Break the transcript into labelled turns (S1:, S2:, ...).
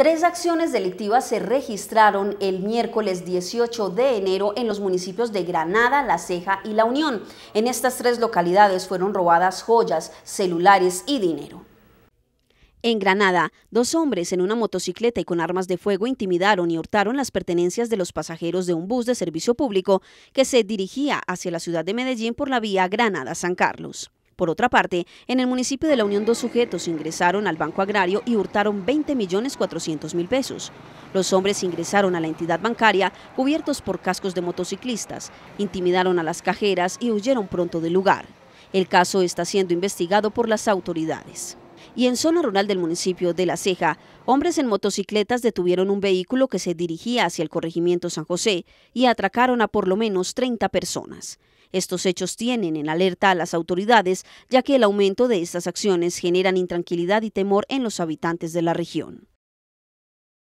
S1: Tres acciones delictivas se registraron el miércoles 18 de enero en los municipios de Granada, La Ceja y La Unión. En estas tres localidades fueron robadas joyas, celulares y dinero. En Granada, dos hombres en una motocicleta y con armas de fuego intimidaron y hurtaron las pertenencias de los pasajeros de un bus de servicio público que se dirigía hacia la ciudad de Medellín por la vía Granada-San Carlos. Por otra parte, en el municipio de La Unión dos sujetos ingresaron al Banco Agrario y hurtaron 20 millones 400 mil pesos. Los hombres ingresaron a la entidad bancaria cubiertos por cascos de motociclistas, intimidaron a las cajeras y huyeron pronto del lugar. El caso está siendo investigado por las autoridades y en zona rural del municipio de La Ceja, hombres en motocicletas detuvieron un vehículo que se dirigía hacia el corregimiento San José y atracaron a por lo menos 30 personas. Estos hechos tienen en alerta a las autoridades, ya que el aumento de estas acciones generan intranquilidad y temor en los habitantes de la región.